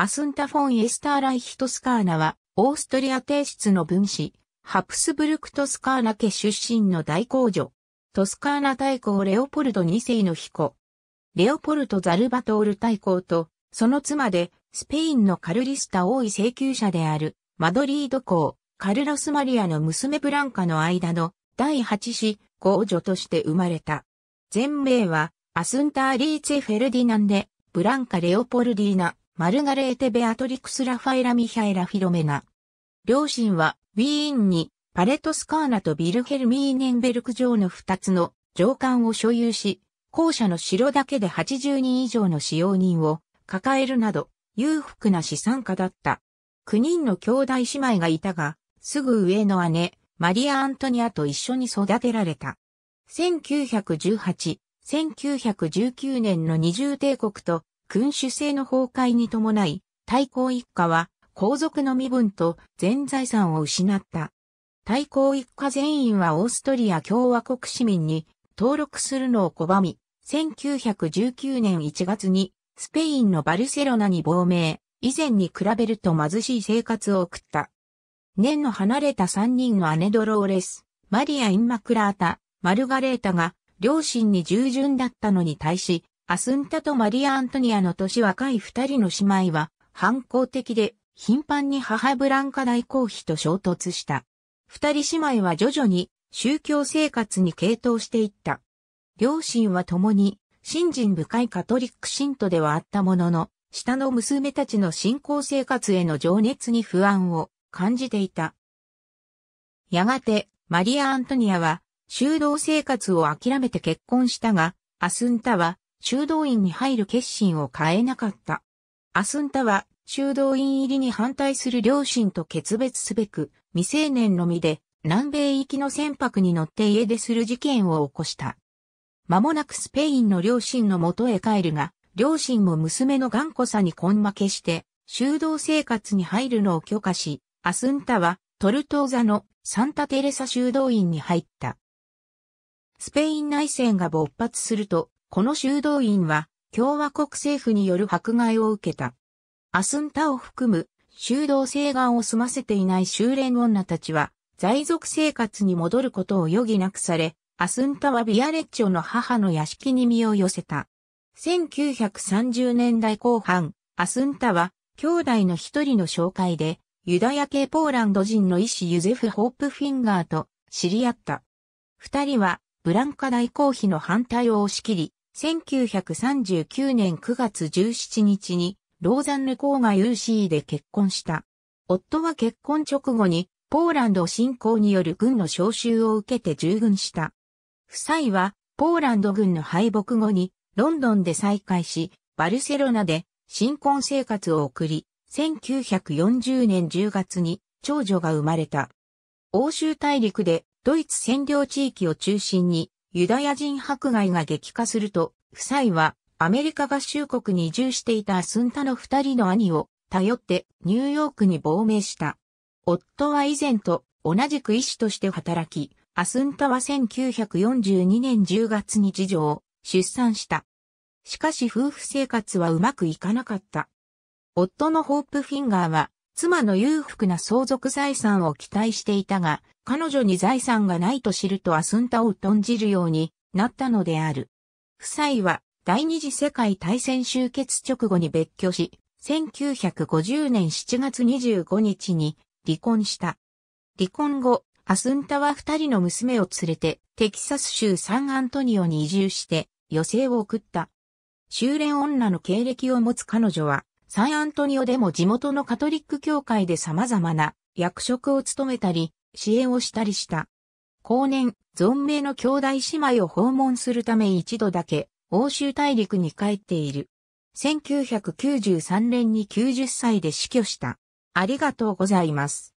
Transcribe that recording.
アスンタ・フォン・エスター・ライヒ・トスカーナは、オーストリア帝室の分子、ハプスブルク・トスカーナ家出身の大公女。トスカーナ大公レオポルド2世の彦。レオポルト・ザルバトール大公と、その妻で、スペインのカルリスタ王位請求者である、マドリード公、カルロス・マリアの娘ブランカの間の、第8子、公女として生まれた。全名は、アスンタ・ー・リーツェ・フェルディナンデ、ブランカ・レオポルディーナ、マルガレーテ・ベアトリクス・ラファエラ・ミヒャエラ・フィロメナ。両親は、ウィーンに、パレトスカーナとビルヘルミーネンベルク城の2つの城管を所有し、校舎の城だけで80人以上の使用人を抱えるなど、裕福な資産家だった。9人の兄弟姉妹がいたが、すぐ上の姉、マリア・アントニアと一緒に育てられた。1918、1919年の二重帝国と君主制の崩壊に伴い、太抗一家は皇族の身分と全財産を失った。太抗一家全員はオーストリア共和国市民に登録するのを拒み、1919年1月にスペインのバルセロナに亡命、以前に比べると貧しい生活を送った。年の離れた3人の姉ドローレス、マリア・インマクラータ、マルガレータが両親に従順だったのに対し、アスンタとマリア・アントニアの年若い二人の姉妹は、反抗的で、頻繁に母ブランカ大公妃と衝突した。二人姉妹は徐々に宗教生活に傾倒していった。両親は共に、信心深いカトリック信徒ではあったものの、下の娘たちの信仰生活への情熱に不安を感じていた。やがて、マリア・アントニアは、修道生活を諦めて結婚したが、アスンタは、修道院に入る決心を変えなかった。アスンタは修道院入りに反対する両親と決別すべく、未成年のみで南米行きの船舶に乗って家出する事件を起こした。間もなくスペインの両親の元へ帰るが、両親も娘の頑固さに根負けして、修道生活に入るのを許可し、アスンタはトルトーザのサンタテレサ修道院に入った。スペイン内戦が勃発すると、この修道院は共和国政府による迫害を受けた。アスンタを含む修道生願を済ませていない修練女たちは在族生活に戻ることを余儀なくされ、アスンタはビアレッチョの母の屋敷に身を寄せた。1930年代後半、アスンタは兄弟の一人の紹介で、ユダヤ系ポーランド人の医師ユゼフ・ホープフィンガーと知り合った。二人はブランカ大公妃の反対を押し切り、1939年9月17日に、ローザンヌ郊外 UC で結婚した。夫は結婚直後に、ポーランド侵攻による軍の召集を受けて従軍した。夫妻は、ポーランド軍の敗北後に、ロンドンで再会し、バルセロナで新婚生活を送り、1940年10月に長女が生まれた。欧州大陸でドイツ占領地域を中心にユダヤ人迫害が激化すると、夫妻はアメリカ合衆国に移住していたアスンタの二人の兄を頼ってニューヨークに亡命した。夫は以前と同じく医師として働き、アスンタは1942年10月に次女を出産した。しかし夫婦生活はうまくいかなかった。夫のホープフィンガーは妻の裕福な相続財産を期待していたが、彼女に財産がないと知るとアスンタをじるようになったのである。夫妻は第二次世界大戦終結直後に別居し、1950年7月25日に離婚した。離婚後、アスンタは二人の娘を連れてテキサス州サンアントニオに移住して余生を送った。修練女の経歴を持つ彼女はサンアントニオでも地元のカトリック教会で様々な役職を務めたり、支援をしたりした。後年、存命の兄弟姉妹を訪問するため一度だけ、欧州大陸に帰っている。1993年に90歳で死去した。ありがとうございます。